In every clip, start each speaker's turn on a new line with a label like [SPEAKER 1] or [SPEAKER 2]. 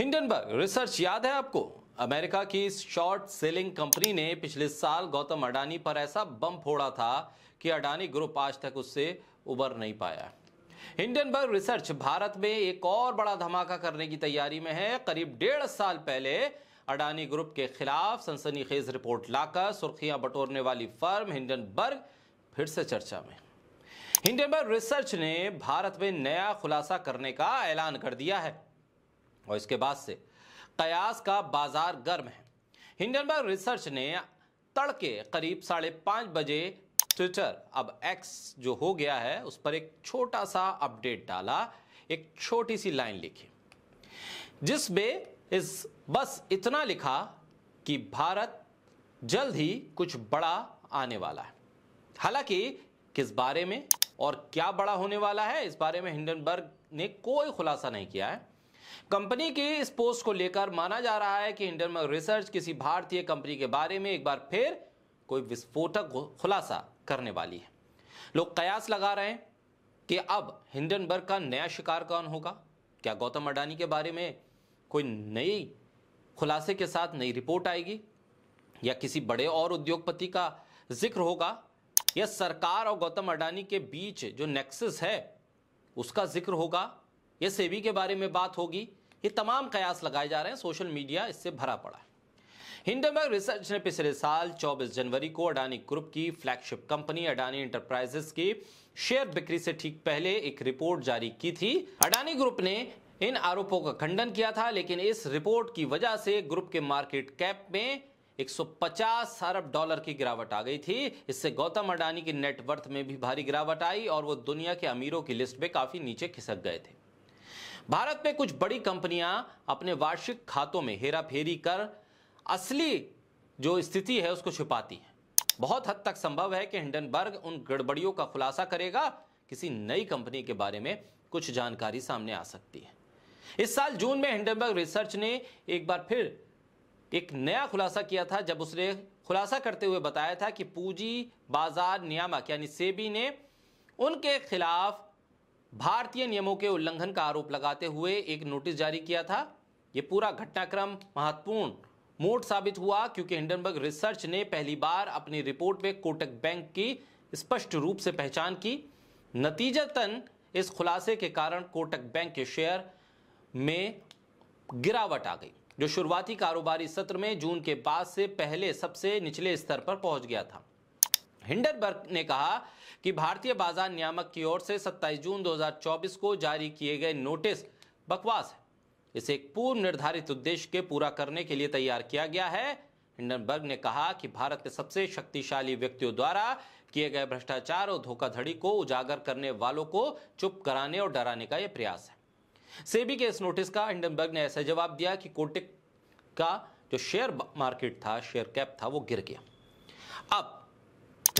[SPEAKER 1] Hindenburg research याद है आपको अमेरिका की शॉर्ट सेलिंग कंपनी ने पिछले साल गौतम अडानी पर ऐसा बम फोड़ा था कि अडानी ग्रुप आज तक उससे उबर नहीं पाया हिंडनबर्ग रिसर्च भारत में एक और बड़ा धमाका करने की तैयारी में है करीब डेढ़ साल पहले अडानी ग्रुप के खिलाफ सनसनीखेज रिपोर्ट लाकर सुर्खियां बटोरने वाली फर्म हिंडनबर्ग फिर से चर्चा में हिंडनबर्ग रिसर्च ने भारत में नया खुलासा करने का ऐलान कर दिया है और इसके बाद से कयास का बाजार गर्म है हिंडनबर्ग रिसर्च ने तड़के करीब साढ़े पाँच बजे ट्विटर अब एक्स जो हो गया है उस पर एक छोटा सा अपडेट डाला एक छोटी सी लाइन लिखी जिसमें इस बस इतना लिखा कि भारत जल्द ही कुछ बड़ा आने वाला है हालांकि किस बारे में और क्या बड़ा होने वाला है इस बारे में हिंडनबर्ग ने कोई खुलासा नहीं किया है कंपनी के इस पोस्ट को लेकर माना जा रहा है कि इंडियन रिसर्च किसी भारतीय कंपनी के बारे में एक बार फिर कोई विस्फोटक खुलासा करने वाली है लोग कयास लगा रहे हैं कि अब हिंडनबर्ग का नया शिकार कौन होगा क्या गौतम अडानी के बारे में कोई नई खुलासे के साथ नई रिपोर्ट आएगी या किसी बड़े और उद्योगपति का जिक्र होगा या सरकार और गौतम अडानी के बीच जो नेक्सस है उसका जिक्र होगा ये सेबी के बारे में बात होगी ये तमाम कयास लगाए जा रहे हैं सोशल मीडिया इससे भरा पड़ा है हिंडनबर्ग रिसर्च ने पिछले साल 24 जनवरी को अडानी ग्रुप की फ्लैगशिप कंपनी अडानी इंटरप्राइजेस की शेयर बिक्री से ठीक पहले एक रिपोर्ट जारी की थी अडानी ग्रुप ने इन आरोपों का खंडन किया था लेकिन इस रिपोर्ट की वजह से ग्रुप के मार्केट कैप में 150 अरब डॉलर की गिरावट आ गई थी इससे गौतम अडानी की नेटवर्थ में भी भारी गिरावट आई और वो दुनिया के अमीरों की लिस्ट में काफी नीचे खिसक गए थे भारत में कुछ बड़ी कंपनियां अपने वार्षिक खातों में हेरा फेरी कर असली जो स्थिति है उसको छुपाती है बहुत हद तक संभव है कि हिंडनबर्ग उन गड़बड़ियों का खुलासा करेगा किसी नई कंपनी के बारे में कुछ जानकारी सामने आ सकती है इस साल जून में हिंडनबर्ग रिसर्च ने एक बार फिर एक नया खुलासा किया था जब उसने खुलासा करते हुए बताया था कि पूंजी बाजार नियामक यानी सेबी ने उनके खिलाफ भारतीय नियमों के उल्लंघन का आरोप लगाते हुए एक नोटिस जारी किया था यह पूरा घटनाक्रम महत्वपूर्ण मोड साबित हुआ क्योंकि हिंडनबर्ग रिसर्च ने पहली बार अपनी रिपोर्ट में कोटक बैंक की स्पष्ट रूप से पहचान की नतीजतन इस खुलासे के कारण कोटक बैंक के शेयर में गिरावट आ गई जो शुरुआती कारोबारी सत्र में जून के बाद से पहले सबसे निचले स्तर पर पहुंच गया था हिंडरबर्ग ने कहा कि भारतीय बाजार नियामक की ओर से 27 जून 2024 को जारी किए गए नोटिस बकवास है इसे एक पूर्व निर्धारित उद्देश्य के पूरा करने के लिए तैयार किया गया है हिंडनबर्ग ने कहा कि भारत के सबसे शक्तिशाली व्यक्तियों द्वारा किए गए भ्रष्टाचार और धोखाधड़ी को उजागर करने वालों को चुप कराने और डराने का यह प्रयास है सेबी के इस नोटिस का हिंडनबर्ग ने ऐसा जवाब दिया कि कोटिक का जो शेयर मार्केट था शेयर कैप था वो गिर गया अब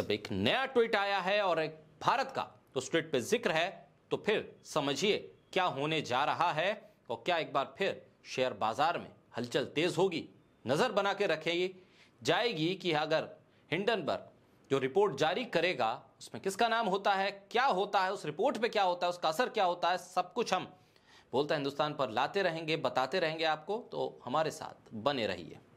[SPEAKER 1] जब एक नया ट्वीट आया है और एक भारत का तो उस ट्वीट पे जिक्र है तो फिर समझिए क्या होने जा रहा है और क्या एक बार फिर शेयर बाजार में हलचल तेज होगी नजर बना के रखेगी जाएगी कि अगर हिंडनबर्ग जो रिपोर्ट जारी करेगा उसमें किसका नाम होता है क्या होता है उस रिपोर्ट पे क्या होता है उसका असर क्या होता है सब कुछ हम बोलता हिंदुस्तान पर लाते रहेंगे बताते रहेंगे आपको तो हमारे साथ बने रहिए